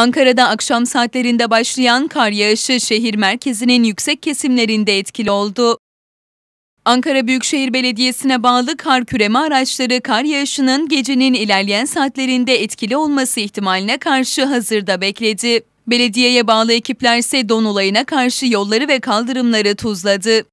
Ankara'da akşam saatlerinde başlayan kar yağışı şehir merkezinin yüksek kesimlerinde etkili oldu. Ankara Büyükşehir Belediyesi'ne bağlı kar küreme araçları kar yağışının gecenin ilerleyen saatlerinde etkili olması ihtimaline karşı hazırda bekledi. Belediyeye bağlı ekipler ise don olayına karşı yolları ve kaldırımları tuzladı.